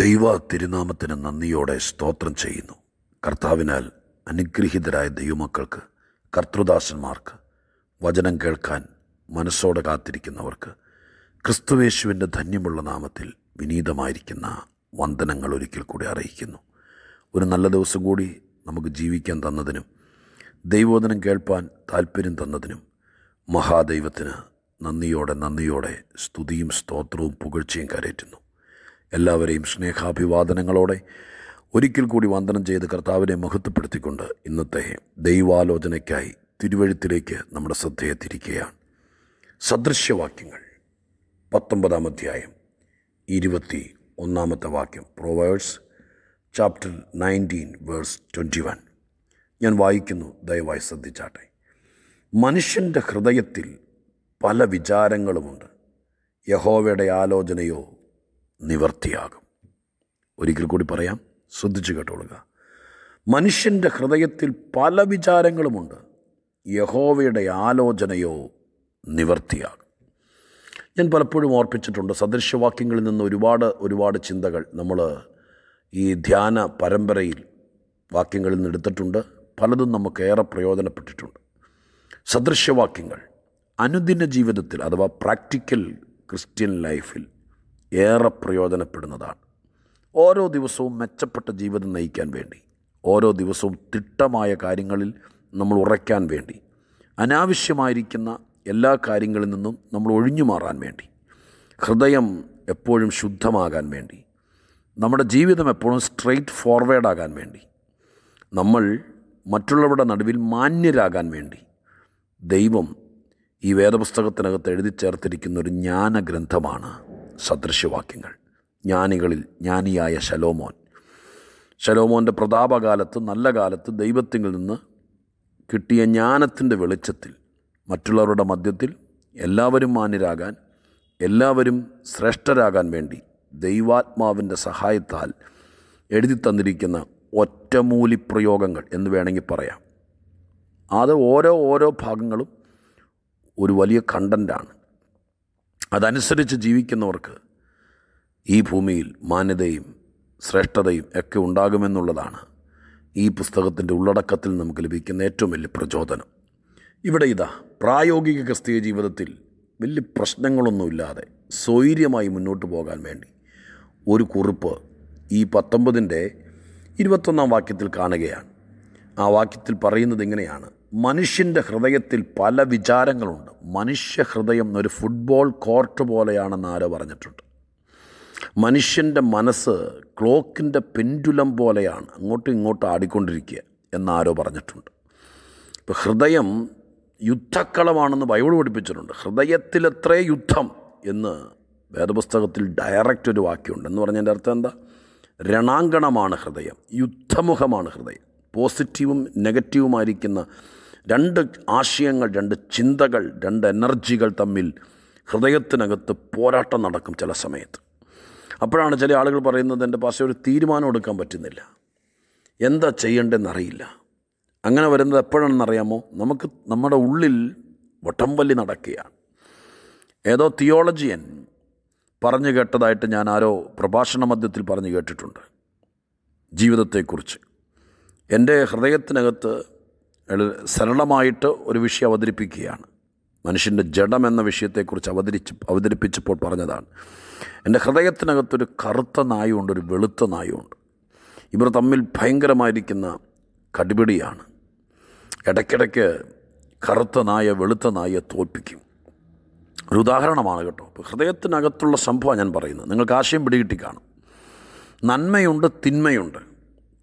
ദൈവ തിരുനാമത്തിന് നന്ദിയോടെ സ്തോത്രം ചെയ്യുന്നു കർത്താവിനാൽ അനുഗ്രഹീതരായ ദൈവമക്കൾക്ക് കർത്തൃദാസന്മാർക്ക് വചനം കേൾക്കാൻ മനസ്സോടെ കാത്തിരിക്കുന്നവർക്ക് ക്രിസ്തുവേശുവിൻ്റെ ധന്യമുള്ള നാമത്തിൽ വിനീതമായിരിക്കുന്ന വന്ദനങ്ങൾ ഒരിക്കൽ കൂടി അറിയിക്കുന്നു ഒരു നല്ല ദിവസം കൂടി നമുക്ക് ജീവിക്കാൻ തന്നതിനും ദൈവോദനം കേൾപ്പാൻ താല്പര്യം തന്നതിനും മഹാദൈവത്തിന് നന്ദിയോടെ നന്ദിയോടെ സ്തുതിയും സ്തോത്രവും പുകഴ്ചയും കരയറ്റുന്നു എല്ലാവരെയും സ്നേഹാഭിവാദനങ്ങളോടെ ഒരിക്കൽ കൂടി വന്ദനം ചെയ്ത് കർത്താവിനെ മഹത്വപ്പെടുത്തിക്കൊണ്ട് ഇന്നത്തെ ദൈവാലോചനയ്ക്കായി തിരുവഴുത്തിലേക്ക് നമ്മുടെ ശ്രദ്ധയെ തിരിക്കുകയാണ് സദൃശ്യവാക്യങ്ങൾ പത്തൊമ്പതാം അധ്യായം ഇരുപത്തി ഒന്നാമത്തെ വാക്യം Proverbs chapter nineteen verse twenty one ഞാൻ വായിക്കുന്നു ദയവായി ശ്രദ്ധിച്ചാട്ടെ മനുഷ്യൻ്റെ ഹൃദയത്തിൽ പല വിചാരങ്ങളുമുണ്ട് യഹോവയുടെ ആലോചനയോ നിവർത്തിയാകും ഒരിക്കൽ കൂടി പറയാം ശ്രദ്ധിച്ചു കേട്ടോളുക മനുഷ്യൻ്റെ ഹൃദയത്തിൽ പല വിചാരങ്ങളുമുണ്ട് യഹോവയുടെ ആലോചനയോ നിവർത്തിയാകും ഞാൻ പലപ്പോഴും ഓർപ്പിച്ചിട്ടുണ്ട് സദൃശ്യവാക്യങ്ങളിൽ നിന്ന് ഒരുപാട് ഒരുപാട് ചിന്തകൾ നമ്മൾ ഈ ധ്യാന പരമ്പരയിൽ വാക്യങ്ങളിൽ നിന്ന് എടുത്തിട്ടുണ്ട് പലതും നമുക്കേറെ പ്രയോജനപ്പെട്ടിട്ടുണ്ട് സദൃശ്യവാക്യങ്ങൾ അനുദിന ജീവിതത്തിൽ അഥവാ പ്രാക്ടിക്കൽ ക്രിസ്ത്യൻ ലൈഫിൽ ഏറെ പ്രയോജനപ്പെടുന്നതാണ് ഓരോ ദിവസവും മെച്ചപ്പെട്ട ജീവിതം നയിക്കാൻ വേണ്ടി ഓരോ ദിവസവും തിട്ടമായ കാര്യങ്ങളിൽ നമ്മൾ ഉറയ്ക്കാൻ വേണ്ടി അനാവശ്യമായിരിക്കുന്ന എല്ലാ കാര്യങ്ങളിൽ നിന്നും നമ്മൾ ഒഴിഞ്ഞു മാറാൻ വേണ്ടി ഹൃദയം എപ്പോഴും ശുദ്ധമാകാൻ വേണ്ടി നമ്മുടെ ജീവിതം എപ്പോഴും സ്ട്രെയിറ്റ് ആകാൻ വേണ്ടി നമ്മൾ മറ്റുള്ളവരുടെ നടുവിൽ മാന്യരാകാൻ വേണ്ടി ദൈവം ഈ വേദപുസ്തകത്തിനകത്ത് എഴുതി ചേർത്തിരിക്കുന്ന ഒരു ജ്ഞാന ഗ്രന്ഥമാണ് സദൃശ്യവാക്യങ്ങൾ ജ്ഞാനികളിൽ ജ്ഞാനിയായ ശലോമോൻ ശലോമോൻ്റെ പ്രതാപകാലത്ത് നല്ല കാലത്ത് ദൈവത്തിൽ നിന്ന് കിട്ടിയ ജ്ഞാനത്തിൻ്റെ വെളിച്ചത്തിൽ മറ്റുള്ളവരുടെ മധ്യത്തിൽ എല്ലാവരും മാന്യരാകാൻ എല്ലാവരും ശ്രേഷ്ഠരാകാൻ വേണ്ടി ദൈവാത്മാവിൻ്റെ സഹായത്താൽ എഴുതി തന്നിരിക്കുന്ന പ്രയോഗങ്ങൾ എന്ന് വേണമെങ്കിൽ പറയാം അത് ഓരോ ഓരോ ഭാഗങ്ങളും ഒരു വലിയ കണ്ടൻ്റാണ് അതനുസരിച്ച് ജീവിക്കുന്നവർക്ക് ഈ ഭൂമിയിൽ മാന്യതയും ശ്രേഷ്ഠതയും ഒക്കെ ഉണ്ടാകുമെന്നുള്ളതാണ് ഈ പുസ്തകത്തിൻ്റെ ഉള്ളടക്കത്തിൽ നമുക്ക് ലഭിക്കുന്ന ഏറ്റവും വലിയ പ്രചോദനം ഇവിടെ ഇതാ പ്രായോഗിക ക്രിസ്തീയ ജീവിതത്തിൽ വലിയ പ്രശ്നങ്ങളൊന്നുമില്ലാതെ സ്വൈര്യമായി മുന്നോട്ട് പോകാൻ വേണ്ടി ഒരു കുറിപ്പ് ഈ പത്തൊമ്പതിൻ്റെ ഇരുപത്തൊന്നാം വാക്യത്തിൽ കാണുകയാണ് ആ വാക്യത്തിൽ പറയുന്നത് ഇങ്ങനെയാണ് മനുഷ്യൻ്റെ ഹൃദയത്തിൽ പല വിചാരങ്ങളുണ്ട് മനുഷ്യ ഹൃദയം ഒരു ഫുട്ബോൾ കോർട്ട് പോലെയാണെന്ന് ആരോ പറഞ്ഞിട്ടുണ്ട് മനുഷ്യൻ്റെ മനസ്സ് ക്ലോക്കിൻ്റെ പെൻഡുലം പോലെയാണ് അങ്ങോട്ടും ഇങ്ങോട്ടും ആടിക്കൊണ്ടിരിക്കുക എന്നാരോ പറഞ്ഞിട്ടുണ്ട് ഇപ്പോൾ ഹൃദയം യുദ്ധക്കളമാണെന്ന് ബൈബിൾ പഠിപ്പിച്ചിട്ടുണ്ട് ഹൃദയത്തിലെത്രേ യുദ്ധം എന്ന് വേദപുസ്തകത്തിൽ ഡയറക്റ്റ് ഒരു വാക്യമുണ്ട് എന്ന് പറഞ്ഞതിൻ്റെ അർത്ഥം എന്താ രണാങ്കണമാണ് ഹൃദയം യുദ്ധമുഖമാണ് ഹൃദയം പോസിറ്റീവും നെഗറ്റീവുമായിരിക്കുന്ന രണ്ട് ആശയങ്ങൾ രണ്ട് ചിന്തകൾ രണ്ട് എനർജികൾ തമ്മിൽ ഹൃദയത്തിനകത്ത് പോരാട്ടം നടക്കും ചില സമയത്ത് അപ്പോഴാണ് ചില ആളുകൾ പറയുന്നത് എൻ്റെ പാശ ഒരു തീരുമാനം എടുക്കാൻ പറ്റുന്നില്ല എന്താ ചെയ്യേണ്ടതെന്നറിയില്ല അങ്ങനെ വരുന്നത് എപ്പോഴാണെന്നറിയാമോ നമുക്ക് നമ്മുടെ ഉള്ളിൽ വട്ടംവല്ലി നടക്കുകയാണ് ഏതോ തിയോളജിയൻ പറഞ്ഞു കേട്ടതായിട്ട് ഞാൻ ആരോ പ്രഭാഷണ മധ്യത്തിൽ പറഞ്ഞു കേട്ടിട്ടുണ്ട് ജീവിതത്തെക്കുറിച്ച് എൻ്റെ ഹൃദയത്തിനകത്ത് സരളമായിട്ട് ഒരു വിഷയം അവതരിപ്പിക്കുകയാണ് മനുഷ്യൻ്റെ ജഡം എന്ന വിഷയത്തെക്കുറിച്ച് അവതരിച്ച് അവതരിപ്പിച്ചപ്പോൾ പറഞ്ഞതാണ് എൻ്റെ ഹൃദയത്തിനകത്തൊരു കറുത്ത നായുണ്ട് ഒരു വെളുത്ത നായുണ്ട് ഇവർ തമ്മിൽ ഭയങ്കരമായിരിക്കുന്ന കടിപിടിയാണ് ഇടയ്ക്കിടയ്ക്ക് കറുത്ത നായ വെളുത്ത നായയെ തോൽപ്പിക്കും ഒരു ഉദാഹരണമാണ് കേട്ടോ അപ്പോൾ ഹൃദയത്തിനകത്തുള്ള സംഭവം ഞാൻ പറയുന്നത് നിങ്ങൾക്ക് ആശയം പിടികിട്ടി കാണും നന്മയുണ്ട് തിന്മയുണ്ട്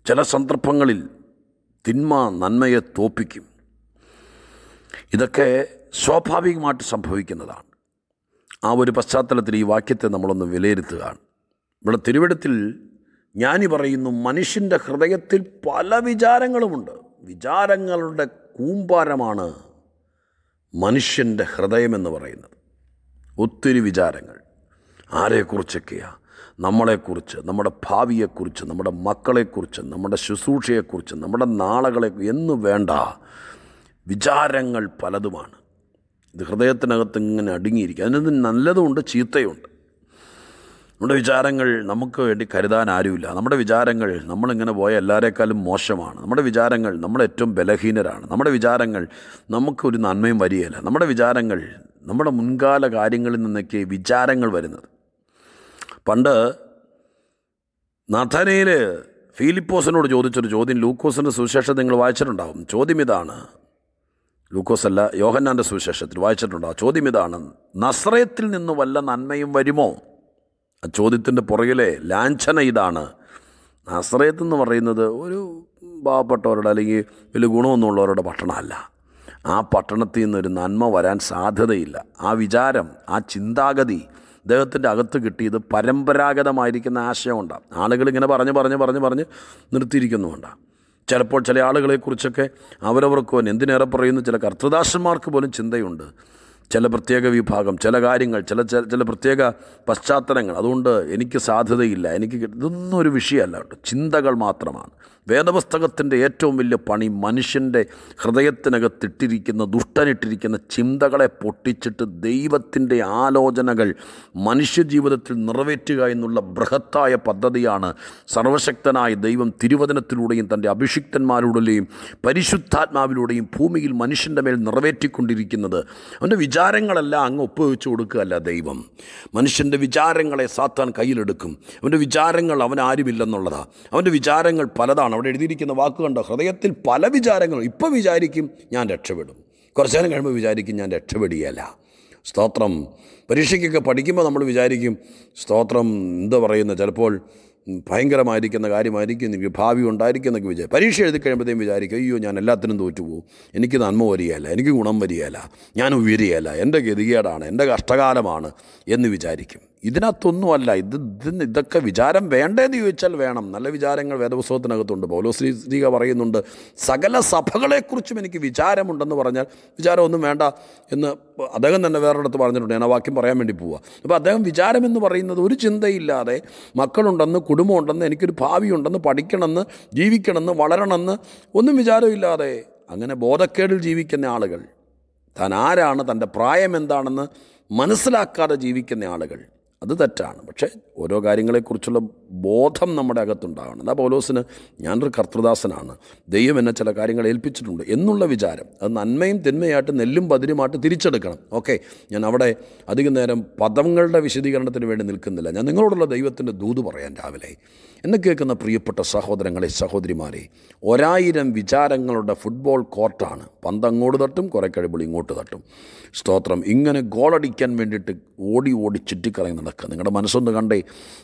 ചില സന്ദർഭങ്ങളിൽ തിന്മ നന്മയെ തോപ്പിക്കും ഇതൊക്കെ സ്വാഭാവികമായിട്ട് സംഭവിക്കുന്നതാണ് ആ ഒരു പശ്ചാത്തലത്തിൽ ഈ വാക്യത്തെ നമ്മളൊന്ന് വിലയിരുത്തുകയാണ് ഇവിടെ തിരുവിടത്തിൽ ജ്ഞാനി പറയുന്നു മനുഷ്യൻ്റെ ഹൃദയത്തിൽ പല വിചാരങ്ങളുമുണ്ട് വിചാരങ്ങളുടെ കൂമ്പാരമാണ് മനുഷ്യൻ്റെ ഹൃദയമെന്ന് പറയുന്നത് ഒത്തിരി വിചാരങ്ങൾ ആരെക്കുറിച്ചൊക്കെയാണ് നമ്മളെക്കുറിച്ച് നമ്മുടെ ഭാവിയെക്കുറിച്ച് നമ്മുടെ മക്കളെക്കുറിച്ച് നമ്മുടെ ശുശ്രൂഷയെക്കുറിച്ച് നമ്മുടെ നാളകളെ എന്ന് വേണ്ട വിചാരങ്ങൾ പലതുമാണ് ഇത് ഹൃദയത്തിനകത്ത് ഇങ്ങനെ അടുങ്ങിയിരിക്കും അതിനത് നല്ലതുമുണ്ട് ചീത്തയുണ്ട് നമ്മുടെ വിചാരങ്ങൾ നമുക്ക് വേണ്ടി കരുതാൻ ആരുമില്ല നമ്മുടെ വിചാരങ്ങൾ നമ്മളിങ്ങനെ പോയ എല്ലാവരേക്കാളും മോശമാണ് നമ്മുടെ വിചാരങ്ങൾ നമ്മളേറ്റവും ബലഹീനരാണ് നമ്മുടെ വിചാരങ്ങൾ നമുക്കൊരു നന്മയും വരികയില്ല നമ്മുടെ വിചാരങ്ങൾ നമ്മുടെ മുൻകാല കാര്യങ്ങളിൽ നിന്നൊക്കെ വിചാരങ്ങൾ വരുന്നത് പണ്ട് നഥനയിൽ ഫിലിപ്പോസിനോട് ചോദിച്ചൊരു ചോദ്യം ലൂക്കോസിൻ്റെ സുവിശേഷം നിങ്ങൾ വായിച്ചിട്ടുണ്ടാകും ചോദ്യം ഇതാണ് ലൂക്കോസ് അല്ല യോഹന്നാൻ്റെ സുവിശേഷത്തിൽ വായിച്ചിട്ടുണ്ടാകും ചോദ്യം ഇതാണ് നസ്രയത്തിൽ നിന്ന് വല്ല നന്മയും വരുമോ ആ ചോദ്യത്തിൻ്റെ പുറകിലെ ലാഞ്ചന ഇതാണ് നസ്രയത്ത് എന്ന് പറയുന്നത് ഒരു പാവപ്പെട്ടവരുടെ അല്ലെങ്കിൽ വലിയ ഗുണമൊന്നുമുള്ളവരുടെ പട്ടണമല്ല ആ പട്ടണത്തിൽ നിന്നൊരു നന്മ വരാൻ സാധ്യതയില്ല ആ വിചാരം ആ ചിന്താഗതി അദ്ദേഹത്തിൻ്റെ അകത്ത് കിട്ടിയത് പരമ്പരാഗതമായിരിക്കുന്ന ആശയമുണ്ട് ആളുകൾ ഇങ്ങനെ പറഞ്ഞ് പറഞ്ഞ് പറഞ്ഞ് പറഞ്ഞ് നിർത്തിയിരിക്കുന്നുമുണ്ട് ചിലപ്പോൾ ചില ആളുകളെക്കുറിച്ചൊക്കെ അവരവർക്ക് പോലും എന്തിനേറെ പറയുന്നു ചില കർത്തദാസന്മാർക്ക് പോലും ചിന്തയുണ്ട് ചില പ്രത്യേക വിഭാഗം ചില കാര്യങ്ങൾ ചില ചില പ്രത്യേക പശ്ചാത്തലങ്ങൾ അതുകൊണ്ട് എനിക്ക് സാധ്യതയില്ല എനിക്ക് ഇതൊന്നും ഒരു വിഷയമല്ല ചിന്തകൾ മാത്രമാണ് വേദപുസ്തകത്തിൻ്റെ ഏറ്റവും വലിയ പണി മനുഷ്യൻ്റെ ഹൃദയത്തിനകത്തിട്ടിരിക്കുന്ന ദുഷ്ടനിട്ടിരിക്കുന്ന ചിന്തകളെ പൊട്ടിച്ചിട്ട് ദൈവത്തിൻ്റെ ആലോചനകൾ മനുഷ്യജീവിതത്തിൽ നിറവേറ്റുക എന്നുള്ള ബൃഹത്തായ പദ്ധതിയാണ് സർവശക്തനായ ദൈവം തിരുവചനത്തിലൂടെയും തൻ്റെ അഭിഷിക്തന്മാരിലൂടെയും പരിശുദ്ധാത്മാവിലൂടെയും ഭൂമിയിൽ മനുഷ്യൻ്റെ മേൽ നിറവേറ്റിക്കൊണ്ടിരിക്കുന്നത് അവൻ്റെ വിചാരങ്ങളെല്ലാം അങ്ങ് ഒപ്പുവെച്ച് കൊടുക്കുകയല്ല ദൈവം മനുഷ്യൻ്റെ വിചാരങ്ങളെ സാത്താൻ കയ്യിലെടുക്കും അവൻ്റെ വിചാരങ്ങൾ അവൻ ആരുമില്ലെന്നുള്ളതാണ് അവൻ്റെ വിചാരങ്ങൾ പലതാണ് വിചാരങ്ങളാണ് അവിടെ എഴുതിയിരിക്കുന്ന വാക്ക് കണ്ടോ ഹൃദയത്തിൽ പല വിചാരങ്ങളും ഇപ്പം വിചാരിക്കും ഞാൻ രക്ഷപ്പെടും കുറച്ചു നേരം കഴിയുമ്പോൾ വിചാരിക്കും ഞാൻ രക്ഷപ്പെടുകയല്ല സ്തോത്രം പരീക്ഷയ്ക്കൊക്കെ പഠിക്കുമ്പോൾ നമ്മൾ വിചാരിക്കും സ്തോത്രം എന്താ പറയുന്നത് ചിലപ്പോൾ ഭയങ്കരമായിരിക്കുന്ന കാര്യമായിരിക്കും ഭാവി ഉണ്ടായിരിക്കുന്നൊക്കെ വിചാരിക്കും പരീക്ഷ എഴുതി കഴിയുമ്പോഴത്തേക്കും വിചാരിക്കും അയ്യോ ഞാൻ എല്ലാത്തിനും തോറ്റു പോകും എനിക്ക് നന്മ വരികയല്ല എനിക്ക് ഗുണം വരികയല്ല ഞാൻ ഉയരുകയല്ല എൻ്റെ ഗതികേടാണ് എൻ്റെ കഷ്ടകാലമാണ് എന്ന് വിചാരിക്കും ഇതിനകത്തൊന്നുമല്ല ഇത് ഇതിന് ഇതൊക്കെ വിചാരം വേണ്ടേന്ന് ചോദിച്ചാൽ വേണം നല്ല വിചാരങ്ങൾ വേദപുസ്തകത്തിനകത്തുണ്ട് പൗലോ ശ്രീ ശ്രീക പറയുന്നുണ്ട് സകല സഭകളെക്കുറിച്ചും എനിക്ക് വിചാരമുണ്ടെന്ന് പറഞ്ഞാൽ വിചാരമൊന്നും വേണ്ട എന്ന് അദ്ദേഹം തന്നെ അടുത്ത് പറഞ്ഞിട്ടുണ്ട് ഞാൻ ആ വാക്യം പറയാൻ വേണ്ടി പോവുക അപ്പോൾ അദ്ദേഹം വിചാരമെന്ന് പറയുന്നത് ഒരു ചിന്തയില്ലാതെ മക്കളുണ്ടെന്ന് ഉണ്ടെന്ന് എനിക്കൊരു ഭാവിയുണ്ടെന്ന് പഠിക്കണമെന്ന് ജീവിക്കണമെന്ന് വളരണമെന്ന് ഒന്നും വിചാരമില്ലാതെ അങ്ങനെ ബോധക്കേടിൽ ജീവിക്കുന്ന ആളുകൾ താൻ ആരാണ് തൻ്റെ പ്രായം എന്താണെന്ന് മനസ്സിലാക്കാതെ ജീവിക്കുന്ന ആളുകൾ അത് തെറ്റാണ് പക്ഷേ ഓരോ കാര്യങ്ങളെക്കുറിച്ചുള്ള ബോധം നമ്മുടെ അകത്തുണ്ടാകണം എന്നാൽ പോലോസിന് ഞാനൊരു കർത്തൃദാസനാണ് ദൈവം എന്നെ ചില കാര്യങ്ങൾ ഏൽപ്പിച്ചിട്ടുണ്ട് എന്നുള്ള വിചാരം അത് നന്മയും തിന്മയായിട്ട് നെല്ലും പതിരുമായിട്ട് തിരിച്ചെടുക്കണം ഓക്കെ ഞാൻ അവിടെ അധികം നേരം പദങ്ങളുടെ വിശദീകരണത്തിന് വേണ്ടി നിൽക്കുന്നില്ല ഞാൻ നിങ്ങളോടുള്ള ദൈവത്തിൻ്റെ ദൂത് പറയാൻ രാവിലെ എന്ന് കേൾക്കുന്ന പ്രിയപ്പെട്ട സഹോദരങ്ങളെ സഹോദരിമാരെ ഒരായിരം വിചാരങ്ങളുടെ ഫുട്ബോൾ കോർട്ടാണ് പന്ത് അങ്ങോട്ട് തട്ടും കുറെ കഴിയുമ്പോൾ ഇങ്ങോട്ട് തട്ടും സ്തോത്രം ഇങ്ങനെ ഗോളടിക്കാൻ വേണ്ടിയിട്ട് ഓടി ഓടി ചുറ്റിക്കറങ്ങി നടക്കുക നിങ്ങളുടെ മനസ്സൊന്ന് കണ്ടേ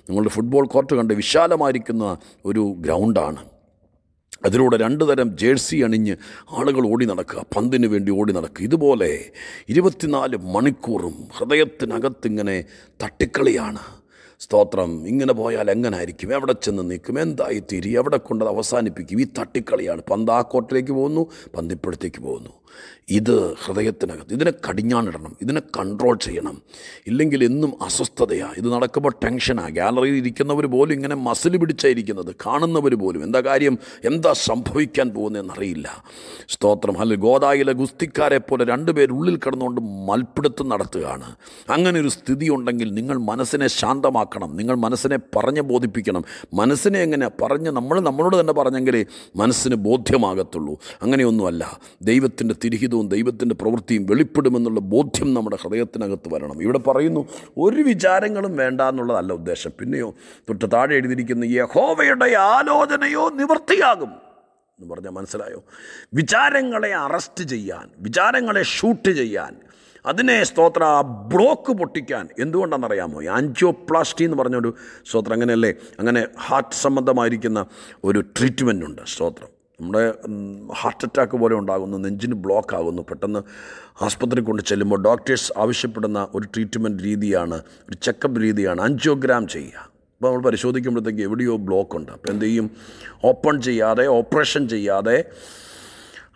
നിങ്ങളുടെ ഫുട്ബോൾ കോർട്ട് കണ്ട് വിശാലമായിരിക്കുന്ന ഒരു ഗ്രൗണ്ടാണ് അതിലൂടെ രണ്ട് തരം ജേഴ്സി അണിഞ്ഞ് ആളുകൾ ഓടി നടക്കുക പന്തിന് വേണ്ടി ഓടി നടക്കുക ഇതുപോലെ ഇരുപത്തിനാല് മണിക്കൂറും ഹൃദയത്തിനകത്തിങ്ങനെ തട്ടിക്കളിയാണ് സ്തോത്രം ഇങ്ങനെ പോയാൽ എങ്ങനായിരിക്കും എവിടെ ചെന്ന് നിൽക്കും എന്തായി തിരി എവിടെ കൊണ്ടത് അവസാനിപ്പിക്കും ഈ തട്ടിക്കളിയാണ് പന്ത് ആ കോട്ടിലേക്ക് പോകുന്നു പന്തിപ്പുഴത്തേക്ക് പോകുന്നു ഇത് ഹൃദയത്തിനകത്ത് ഇതിനെ കടിഞ്ഞാണിടണം ഇതിനെ കൺട്രോൾ ചെയ്യണം ഇല്ലെങ്കിൽ എന്നും അസ്വസ്ഥതയാണ് ഇത് നടക്കുമ്പോൾ ടെൻഷനാണ് ഗാലറിയിൽ ഇരിക്കുന്നവർ പോലും ഇങ്ങനെ മസിൽ പിടിച്ചായിരിക്കുന്നത് കാണുന്നവർ പോലും എന്താ കാര്യം എന്താ സംഭവിക്കാൻ പോകുന്നതെന്നറിയില്ല സ്തോത്രം അല്ലെങ്കിൽ ഗോദായിലെ ഗുസ്തിക്കാരെ പോലെ രണ്ടുപേരുള്ളിൽ കിടന്നുകൊണ്ട് മൽപ്പിടുത്തം നടത്തുകയാണ് അങ്ങനെ ഒരു സ്ഥിതി ഉണ്ടെങ്കിൽ നിങ്ങൾ മനസ്സിനെ ശാന്തമാക്കുക ആക്കണം നിങ്ങൾ മനസ്സിനെ പറഞ്ഞ് ബോധിപ്പിക്കണം മനസ്സിനെ എങ്ങനെ പറഞ്ഞ് നമ്മൾ നമ്മളോട് തന്നെ പറഞ്ഞെങ്കിലേ മനസ്സിന് ബോധ്യമാകത്തുള്ളൂ അങ്ങനെയൊന്നുമല്ല ദൈവത്തിൻ്റെ തിരിഹിതവും ദൈവത്തിൻ്റെ പ്രവൃത്തിയും വെളിപ്പെടുമെന്നുള്ള ബോധ്യം നമ്മുടെ ഹൃദയത്തിനകത്ത് വരണം ഇവിടെ പറയുന്നു ഒരു വിചാരങ്ങളും വേണ്ട എന്നുള്ളതല്ല ഉദ്ദേശം പിന്നെയോ തൊട്ട് താഴെ എഴുതിയിരിക്കുന്ന യഹോവയുടെ ആലോചനയോ നിവൃത്തിയാകും എന്ന് പറഞ്ഞാൽ മനസ്സിലായോ വിചാരങ്ങളെ അറസ്റ്റ് ചെയ്യാൻ വിചാരങ്ങളെ ഷൂട്ട് ചെയ്യാൻ അതിനെ സ്തോത്ര ബ്ലോക്ക് പൊട്ടിക്കാൻ എന്തുകൊണ്ടാണെന്നറിയാമോ ആൻജിയോപ്ലാസ്റ്റി എന്ന് പറഞ്ഞൊരു സ്തോത്രം അങ്ങനെയല്ലേ അങ്ങനെ ഹാർട്ട് സംബന്ധമായിരിക്കുന്ന ഒരു ട്രീറ്റ്മെൻ്റ് ഉണ്ട് സ്തോത്രം നമ്മുടെ ഹാർട്ട് അറ്റാക്ക് പോലെ ഉണ്ടാകുന്നു നെഞ്ചിന് ബ്ലോക്ക് ആകുന്നു പെട്ടെന്ന് ആസ്പത്രി കൊണ്ട് ചെല്ലുമ്പോൾ ഡോക്ടേഴ്സ് ആവശ്യപ്പെടുന്ന ഒരു ട്രീറ്റ്മെൻറ്റ് രീതിയാണ് ഒരു ചെക്കപ്പ് രീതിയാണ് ആൻജിയോഗ്രാം ചെയ്യുക അപ്പോൾ നമ്മൾ പരിശോധിക്കുമ്പോഴത്തേക്ക് എവിടെയോ ബ്ലോക്ക് ഉണ്ട് അപ്പോൾ എന്ത് ചെയ്യും ഓപ്പൺ ചെയ്യാതെ ഓപ്പറേഷൻ ചെയ്യാതെ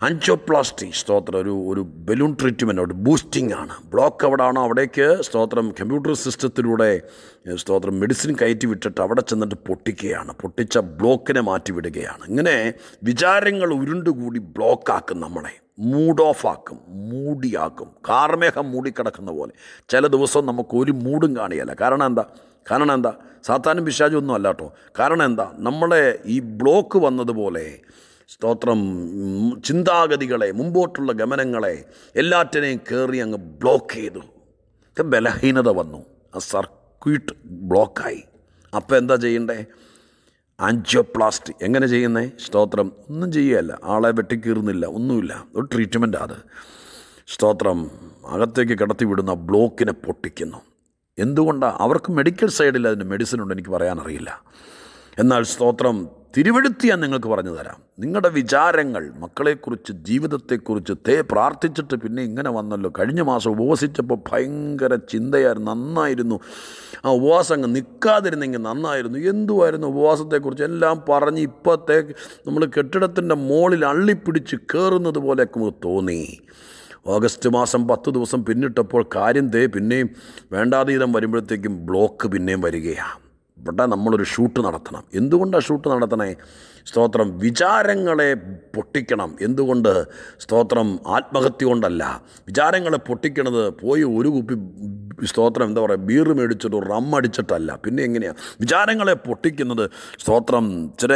അഞ്ചോപ്ലാസ്റ്റി സ്തോത്രം ഒരു ഒരു ബലൂൺ ട്രീറ്റ്മെൻറ്റ് ബൂസ്റ്റിംഗ് ആണ് ബ്ലോക്ക് അവിടെ ആണോ അവിടേക്ക് സ്തോത്രം കമ്പ്യൂട്ടർ സിസ്റ്റത്തിലൂടെ സ്തോത്രം മെഡിസിൻ കയറ്റി വിട്ടിട്ട് അവിടെ ചെന്നിട്ട് പൊട്ടിക്കുകയാണ് പൊട്ടിച്ച ബ്ലോക്കിനെ മാറ്റിവിടുകയാണ് ഇങ്ങനെ വിചാരങ്ങൾ ഉരുണ്ടുകൂടി ബ്ലോക്കാക്കും നമ്മളെ മൂഡ് ഓഫ് ആക്കും മൂടിയാക്കും കാർമേഹം മൂടിക്കിടക്കുന്ന പോലെ ചില ദിവസം നമുക്ക് ഒരു മൂടും കാണിയല്ല കാരണം എന്താ കാരണം എന്താ സാത്താനും പിശാചും ഒന്നും അല്ല കേട്ടോ കാരണം എന്താ നമ്മളെ ഈ ബ്ലോക്ക് വന്നതുപോലെ സ്തോത്രം ചിന്താഗതികളെ മുമ്പോട്ടുള്ള ഗമനങ്ങളെ എല്ലാറ്റിനെയും കയറി അങ്ങ് ബ്ലോക്ക് ചെയ്തു ബലഹീനത വന്നു ആ സർക്യൂട്ട് ബ്ലോക്കായി അപ്പോൾ എന്താ ചെയ്യണ്ടേ ആൻജിയോപ്ലാസ്റ്റി എങ്ങനെ ചെയ്യുന്നേ സ്തോത്രം ഒന്നും ചെയ്യുകയല്ല ആളെ വെട്ടിക്കീറുന്നില്ല ഒന്നുമില്ല ഒരു ട്രീറ്റ്മെൻറ്റാണ് അത് സ്തോത്രം അകത്തേക്ക് കടത്തിവിടുന്ന ബ്ലോക്കിനെ പൊട്ടിക്കുന്നു എന്തുകൊണ്ടാണ് അവർക്ക് മെഡിക്കൽ സൈഡിൽ അതിൻ്റെ മെഡിസിൻ ഉണ്ട് എനിക്ക് പറയാനറിയില്ല എന്നാൽ സ്തോത്രം തിരുവെടുത്ത് ഞാൻ നിങ്ങൾക്ക് പറഞ്ഞു തരാം നിങ്ങളുടെ വിചാരങ്ങൾ മക്കളെക്കുറിച്ച് ജീവിതത്തെക്കുറിച്ച് തേ പ്രാർത്ഥിച്ചിട്ട് പിന്നെ ഇങ്ങനെ വന്നല്ലോ കഴിഞ്ഞ മാസം ഉപവസിച്ചപ്പോൾ ഭയങ്കര ചിന്തയായിരുന്നു നന്നായിരുന്നു ആ ഉപവാസം അങ്ങ് നിൽക്കാതിരുന്നെങ്കിൽ നന്നായിരുന്നു എന്തുമായിരുന്നു ഉപവാസത്തെക്കുറിച്ച് എല്ലാം പറഞ്ഞ് ഇപ്പോഴത്തെ നമ്മൾ കെട്ടിടത്തിൻ്റെ മുകളിൽ അള്ളിപ്പിടിച്ച് കയറുന്നത് പോലെ തോന്നി ഓഗസ്റ്റ് മാസം പത്ത് ദിവസം പിന്നിട്ടപ്പോൾ കാര്യം തേ പിന്നെയും വേണ്ടാതീതം വരുമ്പോഴത്തേക്കും ബ്ലോക്ക് പിന്നെയും വരികയാണ് ഇവിടെ നമ്മളൊരു ഷൂട്ട് നടത്തണം എന്തുകൊണ്ടാണ് ഷൂട്ട് നടത്തണേ സ്തോത്രം വിചാരങ്ങളെ പൊട്ടിക്കണം എന്തുകൊണ്ട് സ്തോത്രം ആത്മഹത്യ കൊണ്ടല്ല വിചാരങ്ങളെ പൊട്ടിക്കണത് പോയി ഒരു കുപ്പി സ്തോത്രം എന്താ പറയുക ബീർ മേടിച്ചിട്ടോ റം അടിച്ചിട്ടല്ല പിന്നെ എങ്ങനെയാണ് വിചാരങ്ങളെ പൊട്ടിക്കുന്നത് സ്തോത്രം ചില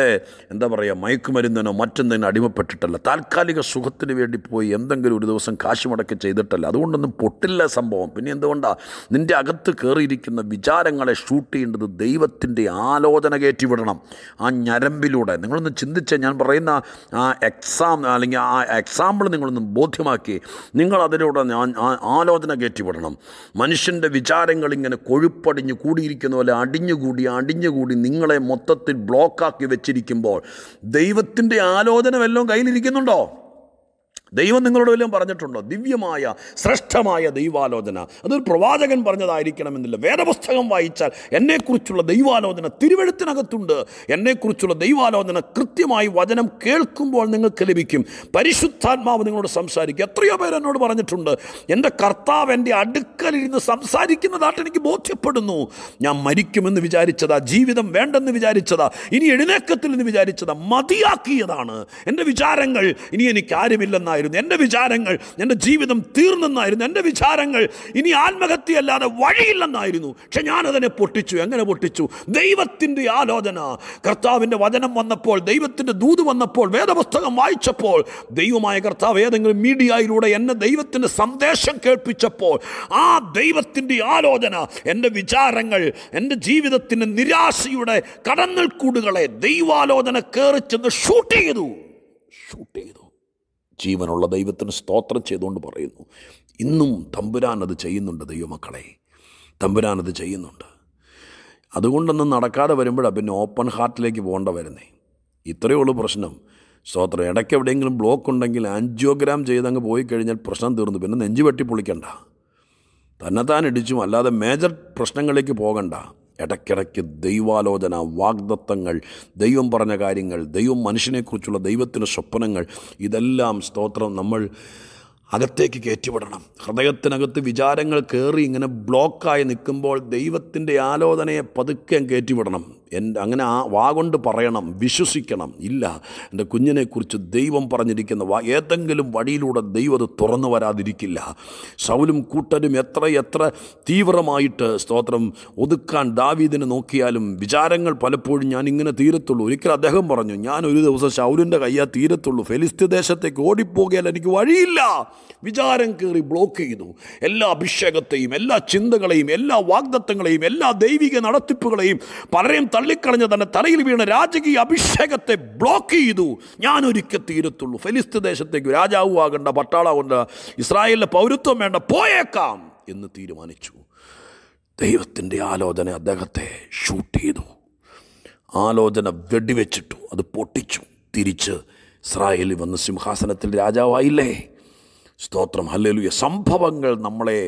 എന്താ പറയുക മയക്കുമരുന്നിനോ മറ്റെന്തെങ്കിലും അടിമപ്പെട്ടിട്ടല്ല താൽക്കാലിക സുഖത്തിന് വേണ്ടി പോയി എന്തെങ്കിലും ഒരു ദിവസം കാശ് ചെയ്തിട്ടല്ല അതുകൊണ്ടൊന്നും പൊട്ടില്ല സംഭവം പിന്നെ എന്തുകൊണ്ടാണ് നിൻ്റെ അകത്ത് കയറിയിരിക്കുന്ന വിചാരങ്ങളെ ഷൂട്ട് ചെയ്യേണ്ടത് ദൈവത്തിൻ്റെ ആലോചന കയറ്റിവിടണം ആ ഞരമ്പിലൂടെ നിങ്ങളൊന്ന് ചിന്തിച്ച് ഞാൻ പറയുന്ന ആ എക്സാം അല്ലെങ്കിൽ ആ എക്സാമ്പിൾ നിങ്ങളൊന്ന് ബോധ്യമാക്കി നിങ്ങൾ അതിലൂടെ ആലോചന കയറ്റിവിടണം മനുഷ്യൻ മനസ്സിൻ്റെ വിചാരങ്ങൾ ഇങ്ങനെ കൊഴുപ്പടിഞ്ഞ് കൂടിയിരിക്കുന്ന പോലെ അടിഞ്ഞുകൂടി അടിഞ്ഞുകൂടി നിങ്ങളെ മൊത്തത്തിൽ ബ്ലോക്കാക്കി വെച്ചിരിക്കുമ്പോൾ ദൈവത്തിൻ്റെ ആലോചന വല്ലതും കയ്യിലിരിക്കുന്നുണ്ടോ ദൈവം നിങ്ങളോട് വല്ലതും പറഞ്ഞിട്ടുണ്ടോ ദിവ്യമായ ശ്രേഷ്ഠമായ ദൈവാലോചന അതൊരു പ്രവാചകൻ പറഞ്ഞതായിരിക്കണമെന്നില്ല വേദപുസ്തകം വായിച്ചാൽ എന്നെക്കുറിച്ചുള്ള ദൈവാലോചന തിരുവഴുത്തിനകത്തുണ്ട് എന്നെക്കുറിച്ചുള്ള ദൈവാലോചന കൃത്യമായി വചനം കേൾക്കുമ്പോൾ നിങ്ങൾക്ക് ലഭിക്കും പരിശുദ്ധാത്മാവ് നിങ്ങളോട് സംസാരിക്കും എത്രയോ പേർ എന്നോട് പറഞ്ഞിട്ടുണ്ട് എൻ്റെ കർത്താവ് എൻ്റെ അടുക്കലിരുന്ന് സംസാരിക്കുന്നതായിട്ട് എനിക്ക് ബോധ്യപ്പെടുന്നു ഞാൻ മരിക്കുമെന്ന് വിചാരിച്ചതാ ജീവിതം വേണ്ടെന്ന് വിചാരിച്ചതാ ഇനി എഴുന്നേക്കത്തിൽ നിന്ന് വിചാരിച്ചതാ മതിയാക്കിയതാണ് എൻ്റെ വിചാരങ്ങൾ ഇനി എനിക്ക് ആരുമില്ലെന്ന തീർന്നെന്നായിരുന്നു എൻ്റെ വിചാരങ്ങൾ എൻ്റെ ജീവിതം തീർന്നെന്നായിരുന്നു എൻ്റെ വിചാരങ്ങൾ ഇനി ആത്മഹത്യയല്ലാതെ വഴിയില്ലെന്നായിരുന്നു പക്ഷെ ഞാനതിനെ പൊട്ടിച്ചു എങ്ങനെ പൊട്ടിച്ചു ദൈവത്തിൻ്റെ ആലോചന കർത്താവിൻ്റെ വചനം വന്നപ്പോൾ ദൈവത്തിൻ്റെ ദൂത് വന്നപ്പോൾ വേദപുസ്തകം വായിച്ചപ്പോൾ ദൈവമായ കർത്താവ് ഏതെങ്കിലും മീഡിയയിലൂടെ എന്നെ ദൈവത്തിൻ്റെ സന്ദേശം കേൾപ്പിച്ചപ്പോൾ ആ ദൈവത്തിൻ്റെ ആലോചന എൻ്റെ വിചാരങ്ങൾ എൻ്റെ ജീവിതത്തിൻ്റെ നിരാശയുടെ കടന്നൽക്കൂടുകളെ ദൈവാലോചന കയറി ചെന്ന് ഷൂട്ട് ചെയ്തു ഷൂട്ട് ചെയ്തു ജീവനുള്ള ദൈവത്തിന് സ്തോത്രം ചെയ്തുകൊണ്ട് പറയുന്നു ഇന്നും തമ്പുരാൻ അത് ചെയ്യുന്നുണ്ട് ദൈവമക്കളെ തമ്പുരാൻ അത് ചെയ്യുന്നുണ്ട് അതുകൊണ്ടൊന്നും നടക്കാതെ വരുമ്പോഴാണ് പിന്നെ ഓപ്പൺ ഹാർട്ടിലേക്ക് പോകേണ്ട വരുന്നേ ഇത്രയേ ഉള്ളൂ പ്രശ്നം സ്തോത്രം ഇടയ്ക്ക് എവിടെയെങ്കിലും ബ്ലോക്ക് ഉണ്ടെങ്കിൽ ആൻജിയോഗ്രാം ചെയ്തങ്ങ് പോയി കഴിഞ്ഞാൽ പ്രശ്നം തീർന്നു പിന്നെ നെഞ്ചു വെട്ടി പൊളിക്കണ്ട തന്നെത്താൻ ഇടിച്ചും അല്ലാതെ മേജർ പ്രശ്നങ്ങളിലേക്ക് പോകണ്ട ഇടയ്ക്കിടയ്ക്ക് ദൈവാലോചന വാഗ്ദത്തങ്ങൾ ദൈവം പറഞ്ഞ കാര്യങ്ങൾ ദൈവം മനുഷ്യനെക്കുറിച്ചുള്ള ദൈവത്തിൻ്റെ സ്വപ്നങ്ങൾ ഇതെല്ലാം സ്തോത്രം നമ്മൾ അകത്തേക്ക് കയറ്റിവിടണം ഹൃദയത്തിനകത്ത് വിചാരങ്ങൾ കയറി ഇങ്ങനെ ബ്ലോക്കായി നിൽക്കുമ്പോൾ ദൈവത്തിൻ്റെ ആലോചനയെ പതുക്കെ കയറ്റിവിടണം എൻ്റെ അങ്ങനെ ആ വാ കൊണ്ട് പറയണം വിശ്വസിക്കണം ഇല്ല എൻ്റെ കുഞ്ഞിനെക്കുറിച്ച് ദൈവം പറഞ്ഞിരിക്കുന്ന വാ ഏതെങ്കിലും വഴിയിലൂടെ ദൈവം അത് തുറന്നു വരാതിരിക്കില്ല സൗലും കൂട്ടരും എത്ര എത്ര തീവ്രമായിട്ട് സ്തോത്രം ഒതുക്കാൻ ദാവീദിനെ നോക്കിയാലും വിചാരങ്ങൾ പലപ്പോഴും ഞാൻ ഇങ്ങനെ തീരത്തുള്ളൂ ഒരിക്കലും അദ്ദേഹം പറഞ്ഞു ഞാൻ ഒരു ദിവസം ശൗലിൻ്റെ കയ്യാ തീരത്തുള്ളൂ ഫെലിസ്ത്യ ദേശത്തേക്ക് ഓടിപ്പോകിയാൽ എനിക്ക് വഴിയില്ല വിചാരം കയറി ബ്ലോക്ക് ചെയ്തു എല്ലാ അഭിഷേകത്തെയും എല്ലാ ചിന്തകളെയും എല്ലാ വാഗ്ദത്തങ്ങളെയും എല്ലാ ദൈവിക നടത്തിപ്പുകളെയും പലരെയും തള്ളിക്കളഞ്ഞ് തന്നെ തലയിൽ വീണ രാജകീയ അഭിഷേകത്തെ ബ്ലോക്ക് ചെയ്തു ഞാൻ ഒരിക്കൽ തീരത്തുള്ളൂ ഫെലിസ്ത് ദേശത്തേക്ക് രാജാവും ആകേണ്ട പട്ടാളാകണ്ട ഇസ്രായേലിൻ്റെ പൗരത്വം വേണ്ട പോയേക്കാം എന്ന് തീരുമാനിച്ചു ദൈവത്തിൻ്റെ ആലോചന അദ്ദേഹത്തെ ഷൂട്ട് ചെയ്തു ആലോചന വെടിവെച്ചിട്ടു അത് പൊട്ടിച്ചു തിരിച്ച് ഇസ്രായേലിൽ വന്ന് സിംഹാസനത്തിൽ രാജാവായില്ലേ സ്തോത്രം ഹല്ലേലൂയ സംഭവങ്ങൾ നമ്മളെ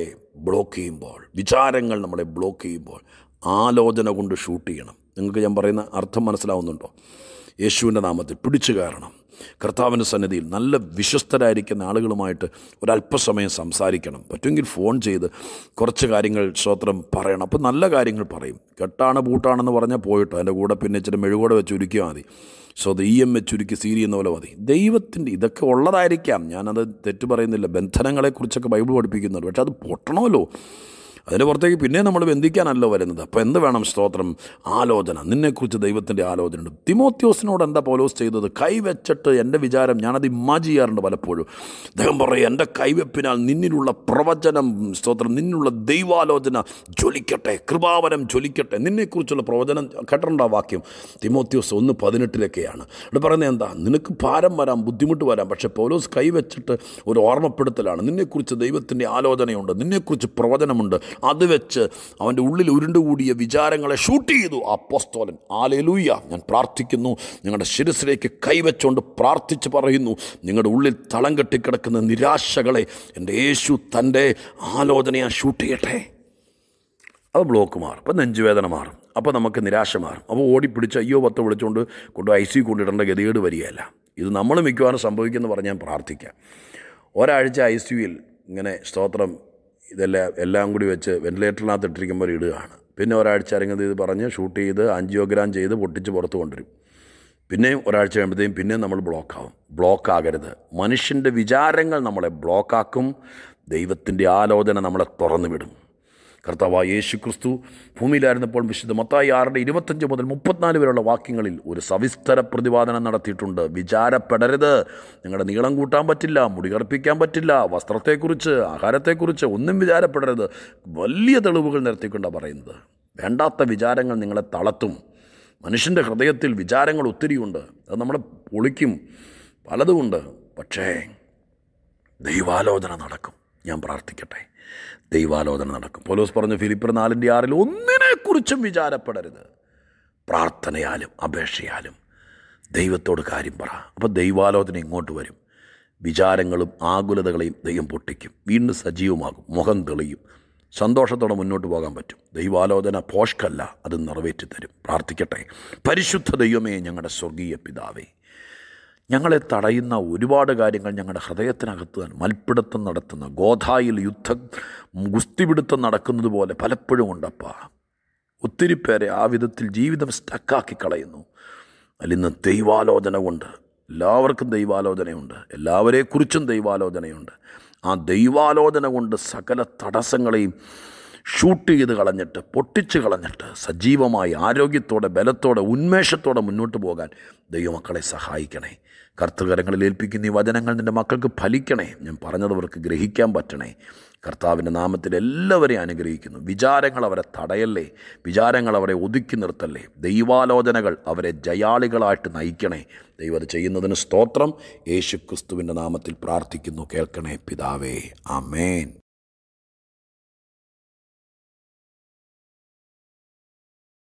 ബ്ലോക്ക് ചെയ്യുമ്പോൾ വിചാരങ്ങൾ നമ്മളെ ബ്ലോക്ക് ചെയ്യുമ്പോൾ ആലോചന കൊണ്ട് ഷൂട്ട് ചെയ്യണം നിങ്ങൾക്ക് ഞാൻ പറയുന്ന അർത്ഥം മനസ്സിലാവുന്നുണ്ടോ യേശുവിൻ്റെ നാമത്തിൽ പിടിച്ചു കയറണം കർത്താവിൻ്റെ സന്നിധിയിൽ നല്ല വിശ്വസ്തരായിരിക്കുന്ന ആളുകളുമായിട്ട് ഒരല്പസമയം സംസാരിക്കണം പറ്റുമെങ്കിൽ ഫോൺ ചെയ്ത് കുറച്ച് കാര്യങ്ങൾ ശ്രോത്രം പറയണം അപ്പോൾ നല്ല കാര്യങ്ങൾ പറയും കെട്ടാണ് പൂട്ടാണെന്ന് പറഞ്ഞാൽ പോയിട്ടോ എൻ്റെ കൂടെ പിന്നെ ഇച്ചിരി മെഴുകോടെ വെച്ച് ഉരുക്കിയാൽ മതി സോ അത് ഇ എം എച്ച് ഉരുക്കി സീരി എന്ന പോലെ മതി ദൈവത്തിൻ്റെ ഇതൊക്കെ ഉള്ളതായിരിക്കാം ഞാനത് തെറ്റു പറയുന്നില്ല ബന്ധനങ്ങളെക്കുറിച്ചൊക്കെ ബൈബിൾ പഠിപ്പിക്കുന്നുണ്ട് പക്ഷെ അത് പൊട്ടണമല്ലോ അതിൻ്റെ പുറത്തേക്ക് പിന്നെ നമ്മൾ ബന്ധിക്കാനല്ലോ വരുന്നത് അപ്പോൾ എന്ത് വേണം സ്തോത്രം ആലോചന നിന്നെക്കുറിച്ച് ദൈവത്തിൻ്റെ ഉണ്ട് തിമോത്യോസിനോട് എന്താ പൗലോസ് ചെയ്തത് കൈവച്ചിട്ട് എൻ്റെ വിചാരം ഞാനത് ഇമ്മാ ചെയ്യാറുണ്ട് പലപ്പോഴും അദ്ദേഹം പറയും എൻ്റെ കൈവെപ്പിനാൽ നിന്നിലുള്ള പ്രവചനം സ്തോത്രം നിന്നിലുള്ള ദൈവാലോചന ജ്വലിക്കട്ടെ കൃപാവനം ജ്വലിക്കട്ടെ നിന്നെക്കുറിച്ചുള്ള പ്രവചനം കേട്ടിട്ടുണ്ടോ വാക്യം തിമോത്യോസ് ഒന്ന് പതിനെട്ടിലൊക്കെയാണ് ഇവിടെ പറയുന്നത് എന്താ നിനക്ക് ഭാരം വരാം ബുദ്ധിമുട്ട് വരാം പക്ഷേ പൗലോസ് കൈവച്ചിട്ട് ഒരു ഓർമ്മപ്പെടുത്തലാണ് നിന്നെക്കുറിച്ച് ദൈവത്തിൻ്റെ ആലോചനയുണ്ട് നിന്നെക്കുറിച്ച് പ്രവചനമുണ്ട് അത് വെച്ച് അവൻ്റെ ഉള്ളിൽ ഉരുണ്ടുകൂടിയ വിചാരങ്ങളെ ഷൂട്ട് ചെയ്തു ആ പോസ്തോലൻ ആലേലൂയ്യ ഞാൻ പ്രാർത്ഥിക്കുന്നു നിങ്ങളുടെ ശിരസിലേക്ക് കൈവച്ചുകൊണ്ട് പ്രാർത്ഥിച്ച് പറയുന്നു നിങ്ങളുടെ ഉള്ളിൽ തളം കെട്ടിക്കിടക്കുന്ന നിരാശകളെ എൻ്റെ യേശു തൻ്റെ ആലോചനയെ ഷൂട്ട് ചെയ്യട്ടെ അത് ബ്ലോക്ക് മാറും അപ്പം നെഞ്ചുവേദന മാറും അപ്പോൾ നമുക്ക് നിരാശ മാറും അപ്പോൾ ഓടിപ്പിടിച്ച് അയ്യോ പത്ത് വിളിച്ചുകൊണ്ട് കൊണ്ട് ഐ സി കൊണ്ടിടേണ്ട ഗതികേട് വരികയല്ല ഇത് നമ്മൾ മിക്കവാറും സംഭവിക്കുമെന്ന് പറഞ്ഞാൽ ഞാൻ പ്രാർത്ഥിക്കാം ഒരാഴ്ച ഐ സിയുയിൽ ഇങ്ങനെ സ്തോത്രം ഇതെല്ലാം എല്ലാം കൂടി വെച്ച് വെൻറ്റിലേറ്ററിനകത്ത് ഇട്ടിരിക്കുമ്പോൾ ഇടുകയാണ് പിന്നെ ഒരാഴ്ച ഇറങ്ങുന്നത് ഇത് പറഞ്ഞ് ഷൂട്ട് ചെയ്ത് ആൻജിയോഗ്രാം ചെയ്ത് പൊട്ടിച്ച് പുറത്ത് കൊണ്ടുവരും പിന്നെയും ഒരാഴ്ച കഴിയുമ്പോഴത്തേക്കും പിന്നെയും നമ്മൾ ബ്ലോക്കാവും ബ്ലോക്കാകരുത് മനുഷ്യൻ്റെ വിചാരങ്ങൾ നമ്മളെ ബ്ലോക്കാക്കും ദൈവത്തിൻ്റെ ആലോചന നമ്മളെ തുറന്നു വിടും കർത്താവായ യേശു ക്രിസ്തു ഭൂമിയിലായിരുന്നപ്പോൾ വിശുദ്ധ മത്തായി ആറിൻ്റെ ഇരുപത്തഞ്ച് മുതൽ മുപ്പത്തിനാല് വരെയുള്ള വാക്യങ്ങളിൽ ഒരു സവിസ്തര പ്രതിപാദനം നടത്തിയിട്ടുണ്ട് വിചാരപ്പെടരുത് നിങ്ങളുടെ നീളം കൂട്ടാൻ പറ്റില്ല മുടി കറുപ്പിക്കാൻ പറ്റില്ല വസ്ത്രത്തെക്കുറിച്ച് ആഹാരത്തെക്കുറിച്ച് ഒന്നും വിചാരപ്പെടരുത് വലിയ തെളിവുകൾ നിരത്തിക്കൊണ്ടാണ് പറയുന്നത് വേണ്ടാത്ത വിചാരങ്ങൾ നിങ്ങളെ തളത്തും മനുഷ്യൻ്റെ ഹൃദയത്തിൽ വിചാരങ്ങൾ ഒത്തിരിയുണ്ട് അത് നമ്മളെ പൊളിക്കും പലതുമുണ്ട് പക്ഷേ ദൈവാലോചന നടക്കും ഞാൻ പ്രാർത്ഥിക്കട്ടെ ദൈവാലോചന നടക്കും പോലോസ് പറഞ്ഞു ഫിലിപ്പർ നാലിൻ്റെ ആറിൽ ഒന്നിനെക്കുറിച്ചും വിചാരപ്പെടരുത് പ്രാർത്ഥനയാലും അപേക്ഷയാലും ദൈവത്തോട് കാര്യം പറ അപ്പോൾ ദൈവാലോചന ഇങ്ങോട്ട് വരും വിചാരങ്ങളും ആകുലതകളെയും ദൈവം പൊട്ടിക്കും വീണ്ടും സജീവമാകും മുഖം തെളിയും സന്തോഷത്തോടെ മുന്നോട്ട് പോകാൻ പറ്റും ദൈവാലോചന പോഷ്കല്ല അത് നിറവേറ്റി തരും പ്രാർത്ഥിക്കട്ടെ പരിശുദ്ധ ദൈവമേ ഞങ്ങളുടെ സ്വർഗീയ പിതാവേ ഞങ്ങളെ തടയുന്ന ഒരുപാട് കാര്യങ്ങൾ ഞങ്ങളുടെ ഹൃദയത്തിനകത്ത് മൽപ്പിടുത്തം നടത്തുന്ന ഗോധായിൽ യുദ്ധം ഗുസ്തിപിടുത്തം നടക്കുന്നത് പോലെ പലപ്പോഴും ഉണ്ടപ്പാ ഒത്തിരി പേരെ ആ വിധത്തിൽ ജീവിതം സ്റ്റക്കാക്കി കളയുന്നു അതിൽ ഇന്ന് ദൈവാലോചന കൊണ്ട് എല്ലാവർക്കും ദൈവാലോചനയുണ്ട് എല്ലാവരെക്കുറിച്ചും ദൈവാലോചനയുണ്ട് ആ ദൈവാലോചന കൊണ്ട് സകല തടസ്സങ്ങളെയും ഷൂട്ട് ചെയ്ത് കളഞ്ഞിട്ട് പൊട്ടിച്ച് കളഞ്ഞിട്ട് സജീവമായി ആരോഗ്യത്തോടെ ബലത്തോടെ ഉന്മേഷത്തോടെ മുന്നോട്ട് പോകാൻ ദൈവമക്കളെ സഹായിക്കണേ കർത്തകരങ്ങളിൽ ഏൽപ്പിക്കുന്ന ഈ വചനങ്ങൾ നിൻ്റെ മക്കൾക്ക് ഫലിക്കണേ ഞാൻ പറഞ്ഞതവർക്ക് ഗ്രഹിക്കാൻ പറ്റണേ കർത്താവിൻ്റെ നാമത്തിൽ എല്ലാവരെയും അനുഗ്രഹിക്കുന്നു വിചാരങ്ങൾ അവരെ തടയല്ലേ വിചാരങ്ങൾ അവരെ ഒതുക്കി നിർത്തല്ലേ ദൈവാലോചനകൾ അവരെ ജയാളികളായിട്ട് നയിക്കണേ ദൈവം ചെയ്യുന്നതിന് സ്തോത്രം യേശു ക്രിസ്തുവിൻ്റെ നാമത്തിൽ പ്രാർത്ഥിക്കുന്നു കേൾക്കണേ പിതാവേ അമേൻ